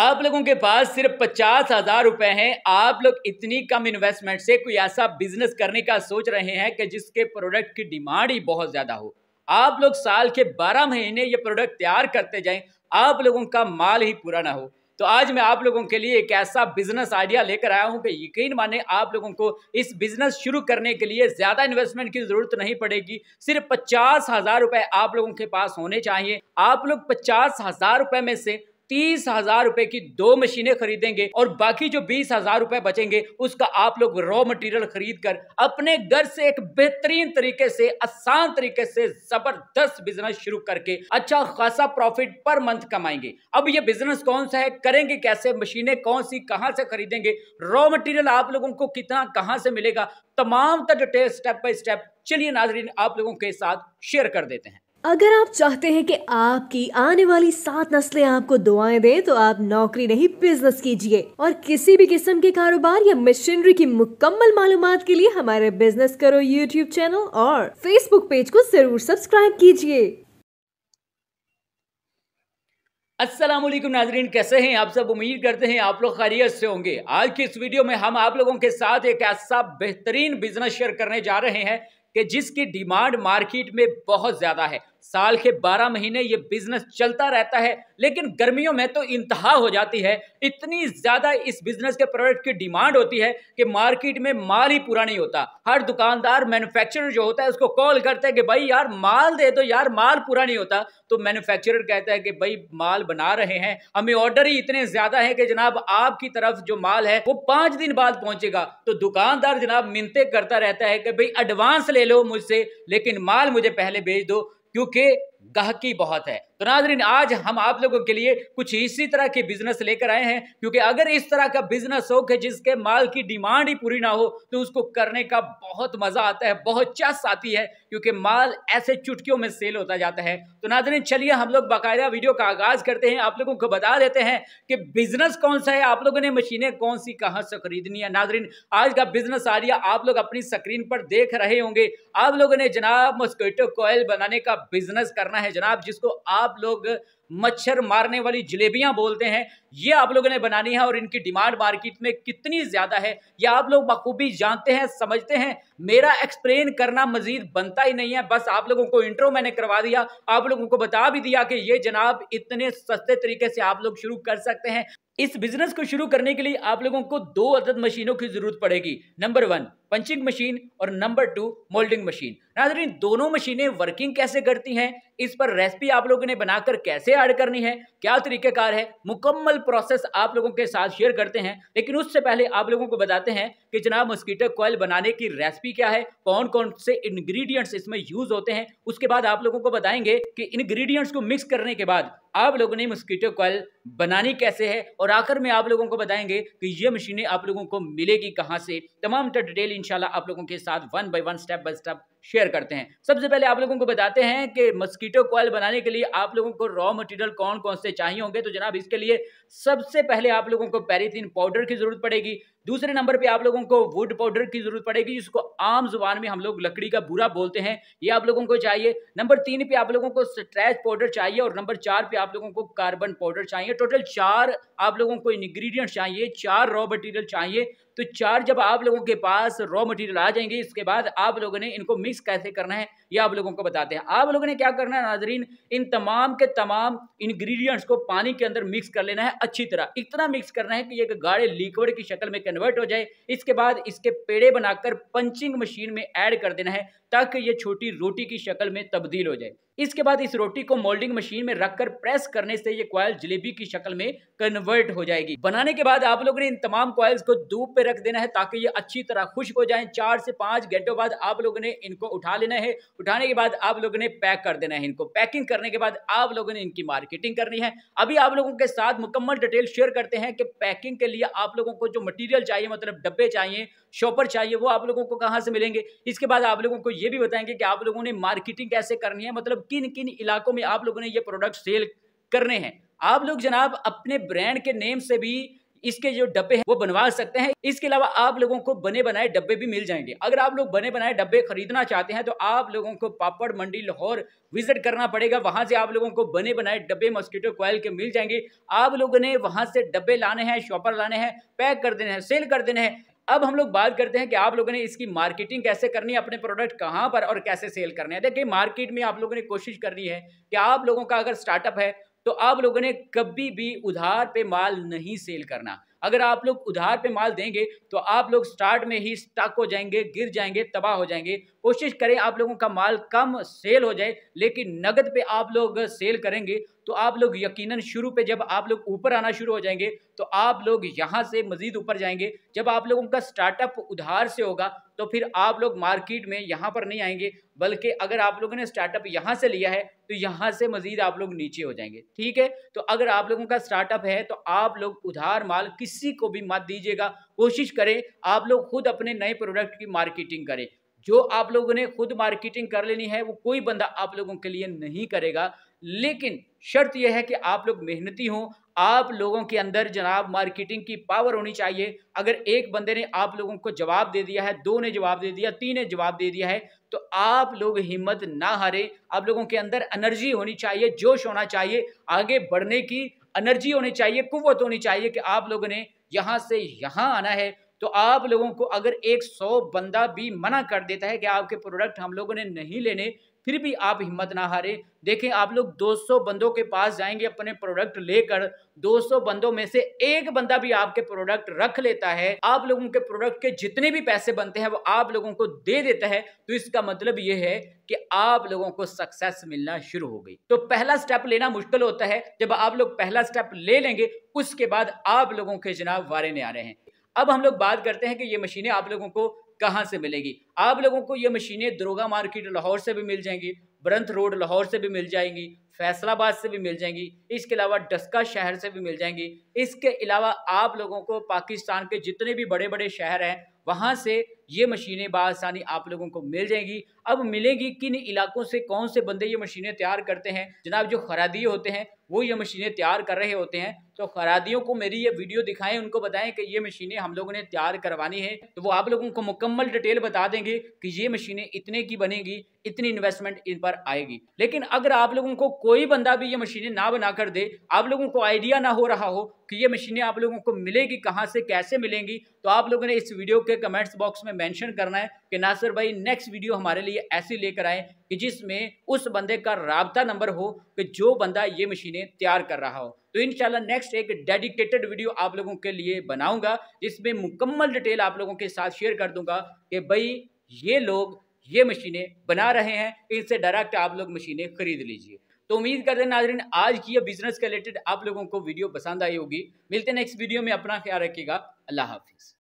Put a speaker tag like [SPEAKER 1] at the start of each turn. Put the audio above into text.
[SPEAKER 1] आप लोगों के पास सिर्फ पचास हज़ार रुपए हैं आप लोग इतनी कम इन्वेस्टमेंट से कोई ऐसा बिजनेस करने का सोच रहे हैं कि जिसके प्रोडक्ट की डिमांड ही बहुत ज़्यादा हो आप लोग साल के बारह महीने ये प्रोडक्ट तैयार करते जाएं आप लोगों का माल ही पूरा ना हो तो आज मैं आप लोगों के लिए एक ऐसा बिजनेस आइडिया लेकर आया हूं कि यकीन माने आप लोगों को इस बिजनेस शुरू करने के लिए ज्यादा इन्वेस्टमेंट की जरूरत नहीं पड़ेगी सिर्फ पचास हजार रुपए आप लोगों के पास होने चाहिए आप लोग पचास हजार रुपए में से तीस हजार रुपए की दो मशीनें खरीदेंगे और बाकी जो बीस हजार रुपए बचेंगे उसका आप लोग रॉ मटेरियल खरीद कर अपने घर से एक बेहतरीन तरीके से आसान तरीके से जबरदस्त बिजनेस शुरू करके अच्छा खासा प्रॉफिट पर मंथ कमाएंगे अब ये बिजनेस कौन सा है करेंगे कैसे मशीनें कौन सी कहां से खरीदेंगे रॉ मटेरियल आप लोगों को कितना कहां से मिलेगा तमाम तर डिटेल स्टेप बाय स्टेप चलिए नाजरीन आप लोगों के साथ शेयर कर देते हैं अगर आप चाहते हैं कि आपकी आने वाली सात नस्लें आपको दुआएं दें तो आप नौकरी नहीं बिजनेस कीजिए और किसी भी किस्म के कारोबार या मशीनरी की मुकम्मल मालूम के लिए हमारे बिजनेस करो यूट्यूब चैनल और फेसबुक पेज को जरूर सब्सक्राइब कीजिए असलम नाजरीन कैसे हैं आप सब उम्मीद करते हैं आप लोग खैरियत से होंगे आज की इस वीडियो में हम आप लोगों के साथ एक ऐसा बेहतरीन बिजनेस शेयर करने जा रहे हैं कि जिसकी डिमांड मार्केट में बहुत ज़्यादा है साल के बारह महीने ये बिजनेस चलता रहता है लेकिन गर्मियों में तो इंतहा हो जाती है इतनी ज़्यादा इस बिजनेस के प्रोडक्ट की डिमांड होती है कि मार्केट में माल ही पूरा नहीं होता हर दुकानदार मैन्युफैक्चरर जो होता है उसको कॉल करते हैं कि भाई यार माल दे दो यार माल पूरा नहीं होता तो मैन्युफैक्चरर कहता है कि भाई माल बना रहे हैं हमें ऑर्डर ही इतने ज़्यादा है कि जनाब आपकी तरफ जो माल है वो पांच दिन बाद पहुंचेगा तो दुकानदार जनाब मिनते करता रहता है कि भाई एडवांस ले लो मुझसे लेकिन माल मुझे पहले भेज दो क्योंकि गहकी बहुत है तो नाजरीन आज हम आप लोगों के लिए कुछ इसी तरह के बिजनेस लेकर आए हैं क्योंकि अगर इस तरह का बिजनेस हो कि जिसके माल की डिमांड ही पूरी ना हो तो उसको करने का बहुत मजा आता है बहुत चस आती है क्योंकि माल ऐसे चुटकियों में सेल होता जाता है तो नाजरीन चलिए हम लोग बाकायदा वीडियो का आगाज करते हैं आप लोगों को बता देते हैं कि बिजनेस कौन सा है आप लोगों ने मशीनें कौन सी कहाँ से खरीदनी है नाजरीन आज का बिजनेस आरिया आप लोग अपनी स्क्रीन पर देख रहे होंगे आप लोगों ने जनाब मस्कोटो कोयल बनाने का बिजनेस करना है जनाब जिसको आप आप लोग मच्छर मारने वाली जलेबियां बोलते हैं ये आप लोगों ने बनानी है और इनकी डिमांड मार्केट में कितनी ज़्यादा है ये आप लोग बखूबी जानते हैं समझते हैं मेरा एक्सप्लेन करना मजीद बनता ही नहीं है बस आप लोगों को इंट्रो मैंने करवा दिया आप लोगों को बता भी दिया कि ये जनाब इतने सस्ते तरीके से आप लोग शुरू कर सकते हैं इस बिजनेस को शुरू करने के लिए आप लोगों को दो अदद मशीनों की ज़रूरत पड़ेगी नंबर वन पंचिंग मशीन और नंबर टू मोल्डिंग मशीन नाजरीन दोनों मशीनें वर्किंग कैसे करती हैं इस पर रेसिपी आप लोगों ने बनाकर कैसे ऐड करनी है क्या तरीक़ेकार है मुकम्मल प्रोसेस आप लोगों के साथ शेयर करते हैं लेकिन उससे पहले आप लोगों को बताते हैं कि जनाब मस्कीटो कॉयल बनाने की रेसिपी क्या है कौन कौन से इन्ग्रीडियंट्स इसमें यूज़ होते हैं उसके बाद आप लोगों को बताएंगे कि इन्ग्रीडियंट्स को मिक्स करने के बाद आप लोगों ने मस्कीटो कॉयल बनानी कैसे है और आखिर में आप लोगों को बताएंगे कि ये मशीनें आप लोगों को मिलेगी कहाँ से तमाम डिटेल इंशाल्लाह आप लोगों के साथ one by one step by step share करते हैं सबसे पहले आप लोगों को बताते हैं कि मस्कीटो कॉयल बनाने के लिए आप लोगों को रॉ मटेरियल कौन कौन से चाहिए होंगे तो जनाब इसके लिए सबसे पहले आप लोगों को पैरिथिन पाउडर की ज़रूरत पड़ेगी दूसरे नंबर पे आप लोगों को वुड पाउडर की ज़रूरत पड़ेगी जिसको आम जुबान में हम लोग लकड़ी का बुरा बोलते हैं ये आप लोगों को चाहिए नंबर तीन पे आप लोगों को स्ट्रैच पाउडर चाहिए और नंबर चार पे आप लोगों को कार्बन पाउडर चाहिए टोटल चार आप लोगों को इंग्रेडिएंट चाहिए चार रॉ मटेरियल चाहिए तो चार जब आप लोगों के पास रॉ मटेरियल आ जाएंगे इसके बाद आप लोगों ने इनको मिक्स रिलीज कैसे करना है ये आप लोगों को बताते हैं आप लोगों ने क्या करना है नाजरीन इन तमाम के तमाम इंग्रेडिएंट्स को पानी के अंदर मिक्स कर लेना है अच्छी तरह इतना मिक्स करना है कि एक गाढ़े लिक्विड की शक्ल में कन्वर्ट हो जाए इसके बाद इसके पेड़े बनाकर पंचिंग मशीन में ऐड कर देना है ताकि ये छोटी रोटी की शक्ल में तब्दील हो जाए इसके बाद इस रोटी को मोल्डिंग मशीन में रखकर प्रेस करने से ये क्वाइल जलेबी की शक्ल में कन्वर्ट हो जाएगी बनाने के बाद आप लोगों ने इन तमाम क्वाइल्स को धूप पे रख देना है ताकि ये अच्छी तरह खुश्क हो जाएं। चार से पांच घंटों बाद आप लोगों ने इनको उठा लेना है उठाने के बाद आप लोगों ने पैक कर देना है इनको पैकिंग करने के बाद आप लोगों ने इनकी मार्केटिंग करनी है अभी आप लोगों के साथ मुकम्मल डिटेल शेयर करते हैं कि पैकिंग के लिए आप लोगों को जो मटीरियल चाहिए मतलब डब्बे चाहिए शॉपर चाहिए वो आप लोगों को कहाँ से मिलेंगे इसके बाद आप लोगों को ये भी बताएंगे कि आप लोगों ने मार्केटिंग कैसे करनी है मतलब किन किन इलाकों में आप लोगों ने ये प्रोडक्ट सेल करने हैं आप लोग जनाब अपने ब्रांड के नेम से भी इसके जो डब्बे हैं वो बनवा सकते हैं इसके अलावा आप लोगों को बने बनाए डब्बे भी मिल जाएंगे अगर आप लोग बने बनाए डब्बे खरीदना चाहते हैं तो आप लोगों को पापड़ मंडी लाहौर विजिट करना पड़ेगा वहां से आप लोगों को बने बनाए डब्बे मॉस्किटो कॉयल के मिल जाएंगे आप लोगों ने वहां से डब्बे लाने हैं शॉपर लाने हैं पैक कर देने हैं सेल कर देने हैं अब हम लोग बात करते हैं कि आप लोगों ने इसकी मार्केटिंग कैसे करनी है अपने प्रोडक्ट कहाँ पर और कैसे सेल करने हैं देखिए मार्केट में आप लोगों ने कोशिश करनी है कि आप लोगों का अगर स्टार्टअप है तो आप लोगों ने कभी भी उधार पे माल नहीं सेल करना अगर आप लोग उधार पे माल देंगे तो आप लोग स्टार्ट में ही स्टक हो जाएंगे गिर जाएंगे तबाह हो जाएंगे कोशिश करें आप लोगों का माल कम सेल हो जाए लेकिन नगद पे आप लोग सेल करेंगे तो आप लोग यकीनन शुरू पे जब आप लोग ऊपर आना शुरू हो जाएंगे तो आप लोग यहाँ से मज़ीद ऊपर जाएंगे जब आप लोगों का स्टार्टअप उधार से होगा तो फिर आप लोग मार्केट में यहाँ पर नहीं आएंगे बल्कि अगर आप लोगों ने स्टार्टअप यहाँ से लिया है तो यहाँ से मज़ीद आप लोग नीचे हो जाएंगे ठीक है तो अगर आप लोगों का स्टार्टअप है तो आप लोग उधार माल किसी को भी मत दीजिएगा कोशिश करें आप लोग खुद अपने नए प्रोडक्ट की मार्केटिंग करें जो आप लोगों ने खुद मार्केटिंग कर लेनी है वो कोई बंदा आप लोगों के लिए नहीं करेगा लेकिन शर्त यह है कि आप लोग मेहनती हों आप लोगों के अंदर जनाब मार्केटिंग की पावर होनी चाहिए अगर एक बंदे ने आप लोगों को जवाब दे दिया है दो ने जवाब दे दिया तीन ने जवाब दे दिया है तो आप लोग हिम्मत ना हारें आप लोगों के अंदर एनर्जी होनी चाहिए जोश होना चाहिए आगे बढ़ने की एनर्जी होनी चाहिए कुत होनी चाहिए कि आप लोगों ने यहाँ से यहाँ आना है तो आप लोगों को अगर एक सौ बंदा भी मना कर देता है कि आपके प्रोडक्ट हम लोगों ने नहीं लेने फिर भी आप हिम्मत ना हारे देखें आप लोग 200 बंदों के पास जाएंगे अपने प्रोडक्ट लेकर 200 बंदों में से एक बंदा भी आपके प्रोडक्ट रख लेता है आप लोगों के प्रोडक्ट के जितने भी पैसे बनते हैं वो आप लोगों को दे देता है तो इसका मतलब ये है कि आप लोगों को सक्सेस मिलना शुरू हो गई तो पहला स्टेप लेना मुश्किल होता है जब आप लोग पहला स्टेप ले लेंगे उसके बाद आप लोगों के जनाब वारे ने आ रहे हैं अब हम लोग बात करते हैं कि ये मशीनें आप लोगों को कहाँ से मिलेगी आप लोगों को ये मशीनें दरोगा मार्केट लाहौर से भी मिल जाएंगी ब्रंथ रोड लाहौर से भी मिल जाएंगी फैसलाबाद से भी मिल जाएंगी इसके अलावा डस्का शहर से भी मिल जाएंगी इसके अलावा आप लोगों को पाकिस्तान के जितने भी बड़े बड़े शहर हैं वहाँ से ये मशीनें बासानी आप लोगों को मिल जाएंगी अब मिलेंगी किन इलाकों से कौन से बंदे ये मशीनें तैयार करते हैं जनाब जो खरादी होते हैं वो ये मशीनें तैयार कर रहे होते हैं तो खरादियों को मेरी ये वीडियो दिखाएं उनको बताएं कि ये मशीनें हम लोगों ने तैयार करवानी है तो वो आप लोगों को मुकम्मल डिटेल बता देंगे कि ये मशीनें इतने की बनेगी इतनी इन्वेस्टमेंट इन पर आएगी लेकिन अगर आप लोगों को कोई बंदा भी ये मशीनें ना बना कर दे आप लोगों को आइडिया ना हो रहा हो कि ये मशीनें आप लोगों को मिलेगी कहाँ से कैसे मिलेंगी तो आप लोगों ने इस वीडियो के कमेंट्स बॉक्स में मेंशन करना है कि नासिर भाई नेक्स्ट वीडियो हमारे लिए ऐसी लेकर आए कि जिसमें उस बंदे का रबता नंबर हो कि जो बंदा ये मशीनें तैयार कर रहा हो तो इन नेक्स्ट एक डेडिकेटेड वीडियो आप लोगों के लिए बनाऊंगा जिसमें मुकम्मल डिटेल आप लोगों के साथ शेयर कर दूंगा कि भाई ये लोग ये मशीनें बना रहे हैं इनसे डायरेक्ट आप लोग मशीनें खरीद लीजिए तो उम्मीद करते हैं नाजरीन आज की यह बिजनेस के रिलेटेड आप लोगों को वीडियो पसंद आई होगी मिलते नेक्स्ट वीडियो में अपना ख्याल रखिएगा अल्लाह हाफिज़